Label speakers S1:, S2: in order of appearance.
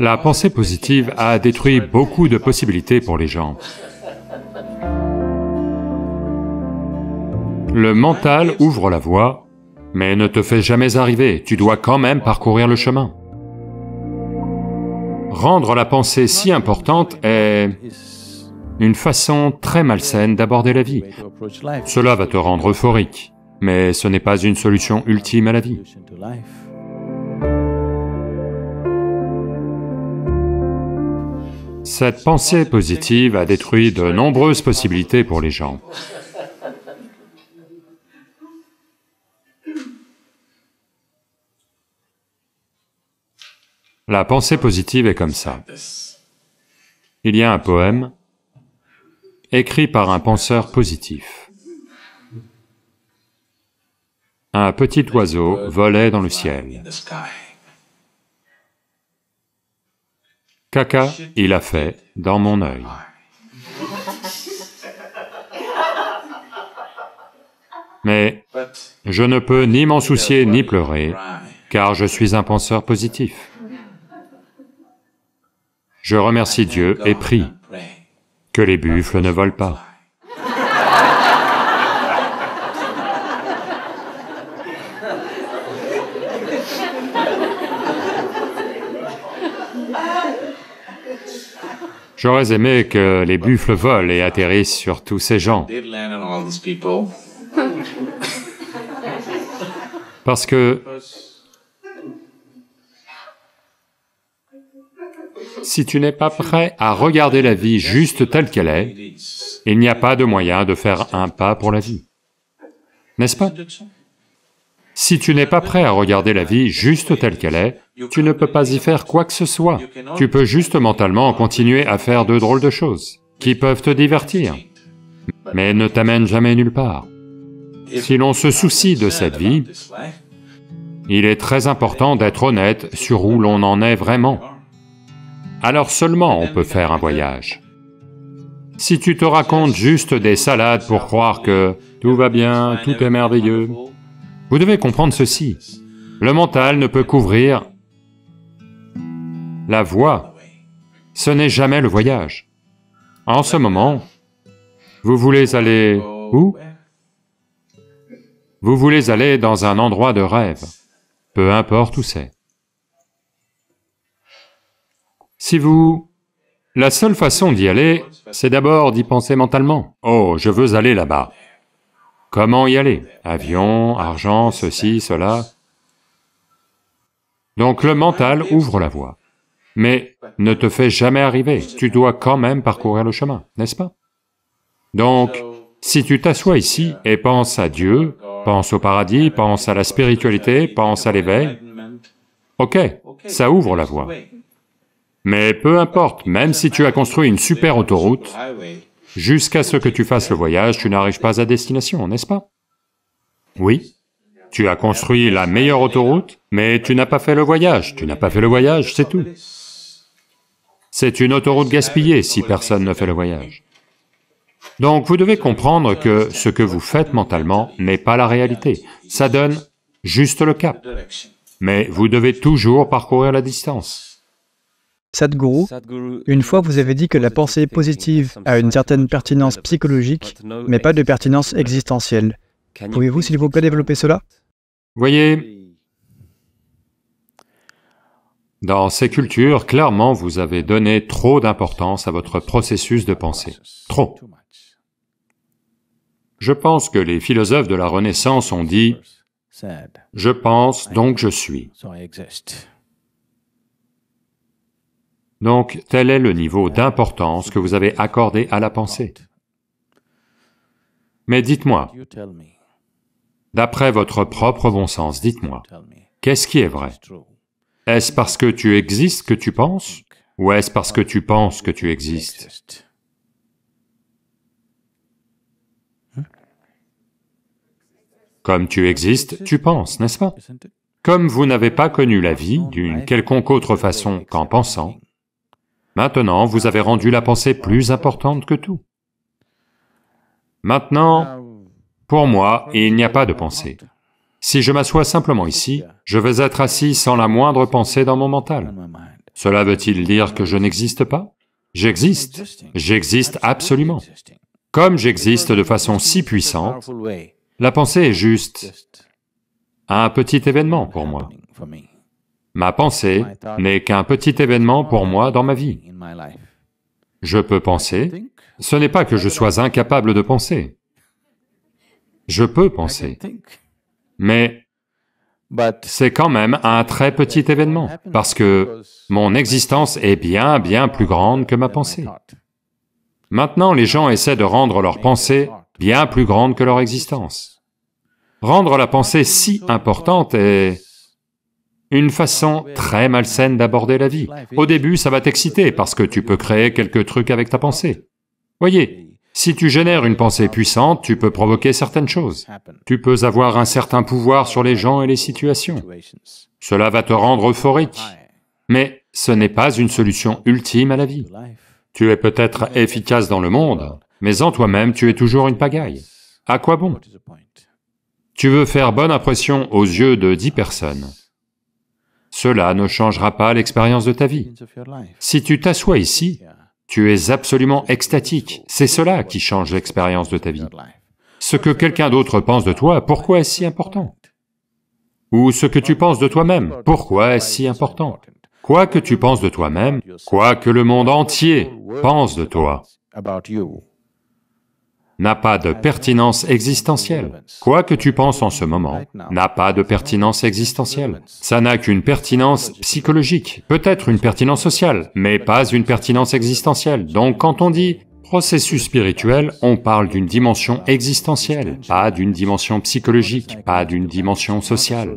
S1: La pensée positive a détruit beaucoup de possibilités pour les gens. Le mental ouvre la voie, mais ne te fait jamais arriver, tu dois quand même parcourir le chemin. Rendre la pensée si importante est une façon très malsaine d'aborder la vie. Cela va te rendre euphorique, mais ce n'est pas une solution ultime à la vie. Cette pensée positive a détruit de nombreuses possibilités pour les gens. La pensée positive est comme ça. Il y a un poème écrit par un penseur positif. Un petit oiseau volait dans le ciel. Caca, il a fait dans mon œil. Mais je ne peux ni m'en soucier ni pleurer, car je suis un penseur positif. Je remercie Dieu et prie que les buffles ne volent pas. J'aurais aimé que les buffles volent et atterrissent sur tous ces gens. Parce que si tu n'es pas prêt à regarder la vie juste telle qu'elle est, il n'y a pas de moyen de faire un pas pour la vie. N'est-ce pas si tu n'es pas prêt à regarder la vie juste telle qu'elle est, tu ne peux pas y faire quoi que ce soit. Tu peux juste mentalement continuer à faire de drôles de choses qui peuvent te divertir, mais ne t'amènent jamais nulle part. Si l'on se soucie de cette vie, il est très important d'être honnête sur où l'on en est vraiment. Alors seulement on peut faire un voyage. Si tu te racontes juste des salades pour croire que tout va bien, tout est merveilleux, vous devez comprendre ceci. Le mental ne peut couvrir la voie. Ce n'est jamais le voyage. En ce moment, vous voulez aller où Vous voulez aller dans un endroit de rêve, peu importe où c'est. Si vous... La seule façon d'y aller, c'est d'abord d'y penser mentalement. « Oh, je veux aller là-bas. » Comment y aller Avion, argent, ceci, cela. Donc le mental ouvre la voie. Mais ne te fais jamais arriver, tu dois quand même parcourir le chemin, n'est-ce pas Donc, si tu t'assois ici et penses à Dieu, pense au paradis, pense à la spiritualité, pense à l'éveil, ok, ça ouvre la voie. Mais peu importe, même si tu as construit une super autoroute, Jusqu'à ce que tu fasses le voyage, tu n'arrives pas à destination, n'est-ce pas Oui. Tu as construit la meilleure autoroute, mais tu n'as pas fait le voyage, tu n'as pas fait le voyage, c'est tout. C'est une autoroute gaspillée si personne ne fait le voyage. Donc vous devez comprendre que ce que vous faites mentalement n'est pas la réalité, ça donne juste le cap. Mais vous devez toujours parcourir la distance. Sadhguru, une fois vous avez dit que la pensée positive a une certaine pertinence psychologique, mais pas de pertinence existentielle. Pouvez-vous, s'il vous plaît, développer cela Voyez, dans ces cultures, clairement, vous avez donné trop d'importance à votre processus de pensée. Trop. Je pense que les philosophes de la Renaissance ont dit « Je pense, donc je suis ». Donc, tel est le niveau d'importance que vous avez accordé à la pensée. Mais dites-moi, d'après votre propre bon sens, dites-moi, qu'est-ce qui est vrai Est-ce parce que tu existes que tu penses, ou est-ce parce que tu penses que tu existes hein? Comme tu existes, tu penses, n'est-ce pas Comme vous n'avez pas connu la vie d'une quelconque autre façon qu'en pensant, Maintenant, vous avez rendu la pensée plus importante que tout. Maintenant, pour moi, il n'y a pas de pensée. Si je m'assois simplement ici, je vais être assis sans la moindre pensée dans mon mental. Cela veut-il dire que je n'existe pas J'existe, j'existe absolument. Comme j'existe de façon si puissante, la pensée est juste un petit événement pour moi. Ma pensée n'est qu'un petit événement pour moi dans ma vie. Je peux penser, ce n'est pas que je sois incapable de penser. Je peux penser, mais c'est quand même un très petit événement, parce que mon existence est bien, bien plus grande que ma pensée. Maintenant, les gens essaient de rendre leur pensée bien plus grande que leur existence. Rendre la pensée si importante est une façon très malsaine d'aborder la vie. Au début, ça va t'exciter parce que tu peux créer quelques trucs avec ta pensée. Voyez, si tu génères une pensée puissante, tu peux provoquer certaines choses. Tu peux avoir un certain pouvoir sur les gens et les situations. Cela va te rendre euphorique. Mais ce n'est pas une solution ultime à la vie. Tu es peut-être efficace dans le monde, mais en toi-même, tu es toujours une pagaille. À quoi bon Tu veux faire bonne impression aux yeux de dix personnes. Cela ne changera pas l'expérience de ta vie. Si tu t'assois ici, tu es absolument extatique. C'est cela qui change l'expérience de ta vie. Ce que quelqu'un d'autre pense de toi, pourquoi est-ce si important Ou ce que tu penses de toi-même, pourquoi est-ce si important Quoi que tu penses de toi-même, quoi que le monde entier pense de toi, n'a pas de pertinence existentielle. Quoi que tu penses en ce moment n'a pas de pertinence existentielle. Ça n'a qu'une pertinence psychologique, peut-être une pertinence sociale, mais pas une pertinence existentielle. Donc quand on dit processus spirituel, on parle d'une dimension existentielle, pas d'une dimension psychologique, pas d'une dimension sociale.